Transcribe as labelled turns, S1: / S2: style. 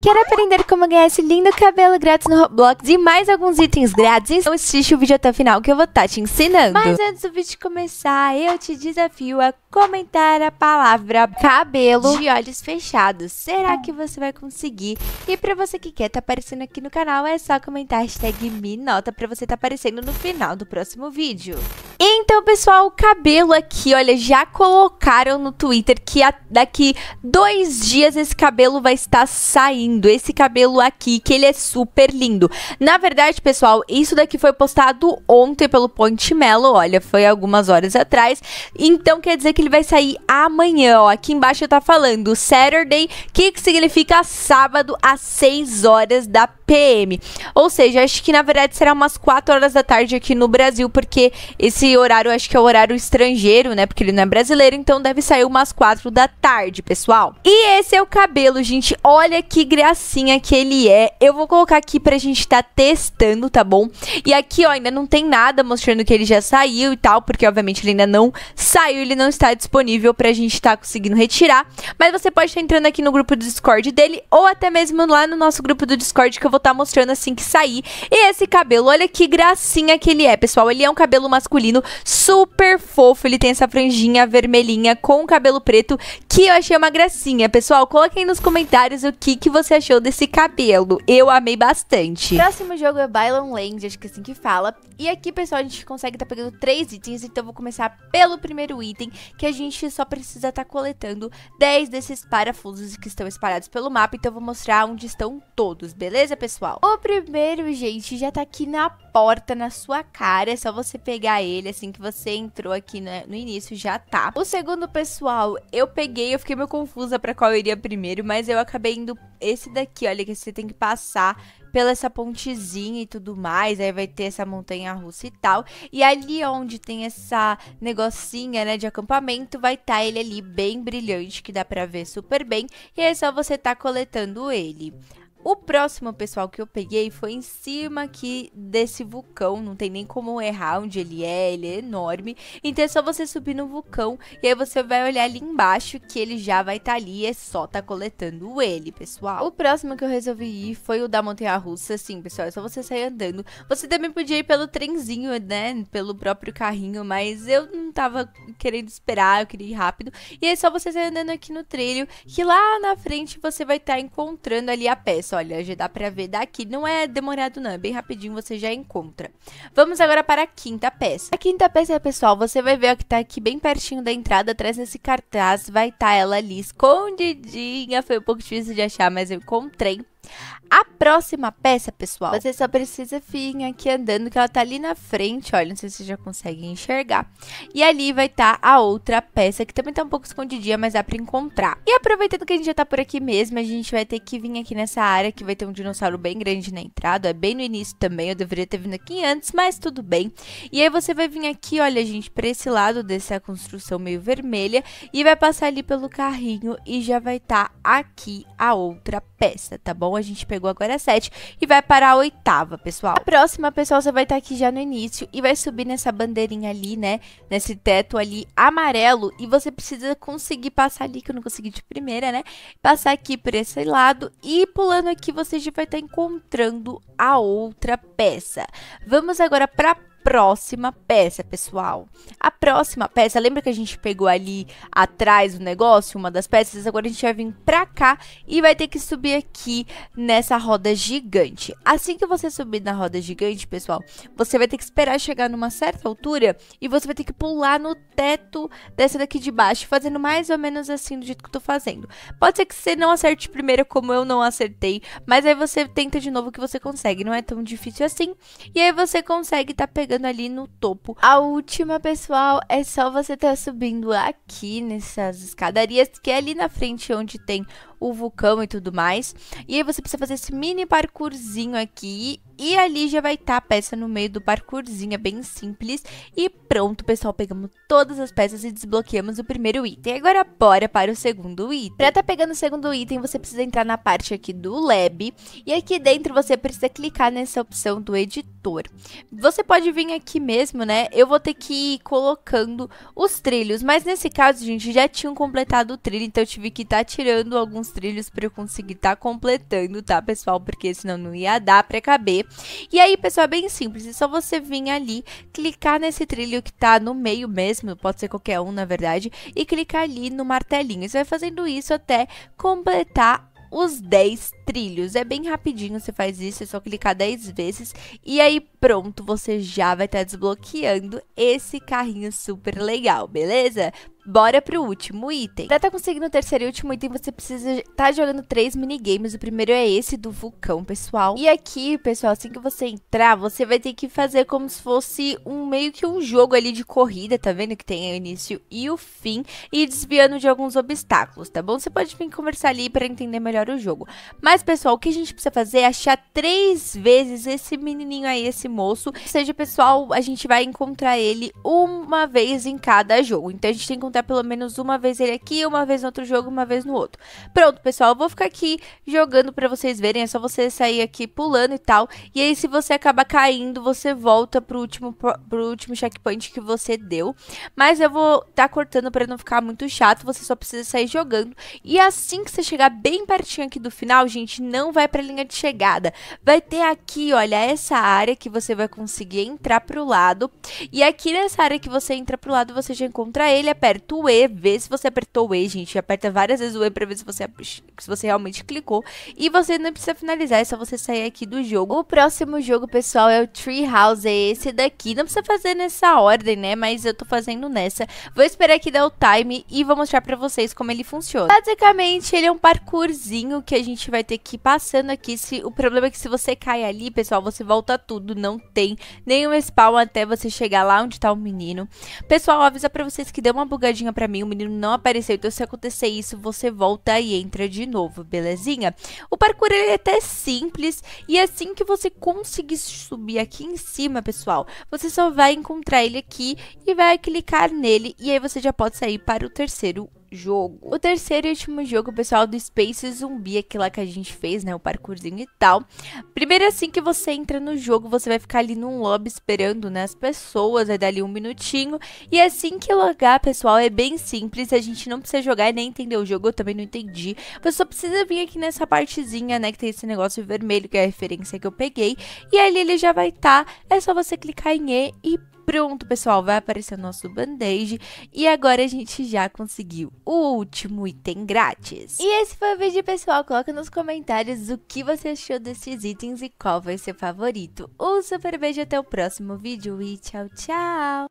S1: Quer aprender como ganhar esse lindo cabelo grátis no Roblox e mais alguns itens grátis? Então assiste o vídeo até o final que eu vou estar tá te ensinando. Mas antes do vídeo começar, eu te desafio a comentar a palavra cabelo de olhos fechados. Será que você vai conseguir? E pra você que quer estar tá aparecendo aqui no canal, é só comentar a hashtag MeNota pra você estar tá aparecendo no final do próximo vídeo. E então, pessoal, o cabelo aqui, olha, já colocaram no Twitter que a, daqui dois dias esse cabelo vai estar saindo. Esse cabelo aqui, que ele é super lindo. Na verdade, pessoal, isso daqui foi postado ontem pelo Ponte Mello. olha, foi algumas horas atrás. Então, quer dizer que ele vai sair amanhã, ó. Aqui embaixo tá falando Saturday, que, que significa sábado às 6 horas da PM. Ou seja, acho que na verdade será umas 4 horas da tarde aqui no Brasil, porque esse horário acho que é o horário estrangeiro, né? Porque ele não é brasileiro, então deve sair umas 4 da tarde, pessoal. E esse é o cabelo, gente. Olha que gracinha que ele é. Eu vou colocar aqui pra gente estar tá testando, tá bom? E aqui, ó, ainda não tem nada mostrando que ele já saiu e tal, porque obviamente ele ainda não saiu, ele não está disponível pra gente estar tá conseguindo retirar. Mas você pode estar tá entrando aqui no grupo do Discord dele ou até mesmo lá no nosso grupo do Discord que eu vou vou estar tá mostrando assim que sair. E esse cabelo, olha que gracinha que ele é, pessoal. Ele é um cabelo masculino super fofo. Ele tem essa franjinha vermelhinha com o cabelo preto, que eu achei uma gracinha. Pessoal, coloquem nos comentários o que, que você achou desse cabelo. Eu amei bastante. Próximo jogo é Bylon Land, acho que é assim que fala. E aqui, pessoal, a gente consegue estar tá pegando três itens, então eu vou começar pelo primeiro item, que a gente só precisa estar tá coletando 10 desses parafusos que estão espalhados pelo mapa, então eu vou mostrar onde estão todos, beleza, pessoal? pessoal. O primeiro, gente, já tá aqui na porta, na sua cara. É só você pegar ele, assim que você entrou aqui no, né, no início, já tá. O segundo, pessoal, eu peguei, eu fiquei meio confusa pra qual iria primeiro, mas eu acabei indo esse daqui, olha, que você tem que passar pela essa pontezinha e tudo mais, aí vai ter essa montanha russa e tal. E ali onde tem essa negocinha, né, de acampamento, vai estar tá ele ali bem brilhante, que dá pra ver super bem. E é só você tá coletando ele. O próximo, pessoal, que eu peguei foi em cima aqui desse vulcão. Não tem nem como errar onde ele é, ele é enorme. Então é só você subir no vulcão e aí você vai olhar ali embaixo que ele já vai estar tá ali. É só tá coletando ele, pessoal. O próximo que eu resolvi ir foi o da montanha-russa. Sim, pessoal, é só você sair andando. Você também podia ir pelo trenzinho, né? Pelo próprio carrinho, mas eu não tava querendo esperar, eu queria ir rápido. E é só você sair andando aqui no trilho, que lá na frente você vai estar tá encontrando ali a peça olha, já dá pra ver daqui. Não é demorado não, é bem rapidinho você já encontra. Vamos agora para a quinta peça. A quinta peça, pessoal, você vai ver ó, que tá aqui bem pertinho da entrada, atrás desse cartaz, vai estar tá ela ali escondidinha. Foi um pouco difícil de achar, mas eu encontrei. A próxima peça, pessoal, você só precisa vir aqui andando, que ela tá ali na frente, olha, não sei se você já consegue enxergar. E ali vai estar tá a outra peça, que também tá um pouco escondidinha, mas dá pra encontrar. E aproveitando que a gente já tá por aqui mesmo, a gente vai ter que vir aqui nessa área, que vai ter um dinossauro bem grande na entrada, é bem no início também, eu deveria ter vindo aqui antes, mas tudo bem. E aí você vai vir aqui, olha, gente, pra esse lado dessa construção meio vermelha, e vai passar ali pelo carrinho e já vai estar tá aqui a outra peça, tá bom? a gente pegou agora é sete e vai para a oitava, pessoal. A próxima, pessoal, você vai estar tá aqui já no início e vai subir nessa bandeirinha ali, né? Nesse teto ali amarelo e você precisa conseguir passar ali, que eu não consegui de primeira, né? Passar aqui por esse lado e pulando aqui você já vai estar tá encontrando a outra peça. Vamos agora para a próxima peça, pessoal. A próxima peça, lembra que a gente pegou ali atrás o negócio, uma das peças? Agora a gente vai vir pra cá e vai ter que subir aqui nessa roda gigante. Assim que você subir na roda gigante, pessoal, você vai ter que esperar chegar numa certa altura e você vai ter que pular no teto dessa daqui de baixo, fazendo mais ou menos assim do jeito que eu tô fazendo. Pode ser que você não acerte primeiro como eu não acertei, mas aí você tenta de novo que você consegue. Não é tão difícil assim. E aí você consegue tá pegando chegando ali no topo. A última, pessoal, é só você estar tá subindo aqui nessas escadarias, que é ali na frente onde tem o vulcão e tudo mais. E aí você precisa fazer esse mini parkourzinho aqui e ali já vai estar tá a peça no meio do parkourzinho, é bem simples. E pronto, pessoal, pegamos todas as peças e desbloqueamos o primeiro item. Agora bora para o segundo item. Para estar tá pegando o segundo item, você precisa entrar na parte aqui do lab. E aqui dentro você precisa clicar nessa opção do editor. Você pode vir aqui mesmo, né? Eu vou ter que ir colocando os trilhos. Mas nesse caso, gente, já tinham completado o trilho, então eu tive que estar tá tirando alguns trilhos para eu conseguir estar tá completando, tá, pessoal? Porque senão não ia dar para caber. E aí, pessoal, é bem simples, é só você vir ali, clicar nesse trilho que tá no meio mesmo, pode ser qualquer um, na verdade, e clicar ali no martelinho. Você vai fazendo isso até completar os 10 trilhos. É bem rapidinho, você faz isso, é só clicar 10 vezes e aí pronto, você já vai estar tá desbloqueando esse carrinho super legal, beleza? Bora pro último item. Pra tá conseguindo o terceiro e último item, você precisa estar tá jogando três minigames. O primeiro é esse do vulcão, pessoal. E aqui, pessoal, assim que você entrar, você vai ter que fazer como se fosse um meio que um jogo ali de corrida, tá vendo? Que tem o início e o fim. E desviando de alguns obstáculos, tá bom? Você pode vir conversar ali para entender melhor o jogo. Mas mas, pessoal, o que a gente precisa fazer é achar três vezes esse menininho aí, esse moço. Ou seja, pessoal, a gente vai encontrar ele uma vez em cada jogo. Então, a gente tem que encontrar pelo menos uma vez ele aqui, uma vez no outro jogo, uma vez no outro. Pronto, pessoal, eu vou ficar aqui jogando pra vocês verem. É só você sair aqui pulando e tal. E aí, se você acaba caindo, você volta pro último, pro último checkpoint que você deu. Mas eu vou tá cortando pra não ficar muito chato. Você só precisa sair jogando. E assim que você chegar bem pertinho aqui do final, gente, gente não vai para a linha de chegada. Vai ter aqui, olha, essa área que você vai conseguir entrar para o lado. E aqui nessa área que você entra para o lado, você já encontra ele, aperta o E, vê se você apertou o E, gente. Aperta várias vezes o E para ver se você, se você realmente clicou. E você não precisa finalizar, é só você sair aqui do jogo. O próximo jogo, pessoal, é o Treehouse, é esse daqui. Não precisa fazer nessa ordem, né? Mas eu tô fazendo nessa. Vou esperar aqui dar o time e vou mostrar pra vocês como ele funciona. Basicamente, ele é um parkourzinho que a gente vai ter passando aqui, se o problema é que se você cai ali, pessoal, você volta tudo, não tem nenhum spawn até você chegar lá onde tá o menino. Pessoal, avisa pra vocês que deu uma bugadinha pra mim, o menino não apareceu, então se acontecer isso, você volta e entra de novo, belezinha? O parkour ele é até simples, e assim que você conseguir subir aqui em cima, pessoal, você só vai encontrar ele aqui e vai clicar nele, e aí você já pode sair para o terceiro jogo. O terceiro e último jogo, pessoal, do Space Zumbi, aquele lá que a gente fez, né, o parkourzinho e tal. Primeiro assim que você entra no jogo, você vai ficar ali num lobby esperando, né, as pessoas, vai dar ali um minutinho. E é assim que logar, pessoal, é bem simples, a gente não precisa jogar e nem entender o jogo, eu também não entendi. Você só precisa vir aqui nessa partezinha, né, que tem esse negócio vermelho, que é a referência que eu peguei. E ali ele já vai estar, tá, é só você clicar em E e Pronto, pessoal, vai aparecer o nosso band-aid. E agora a gente já conseguiu o último item grátis. E esse foi o vídeo, pessoal. Coloca nos comentários o que você achou desses itens e qual vai ser o favorito. Um super beijo, até o próximo vídeo e tchau, tchau!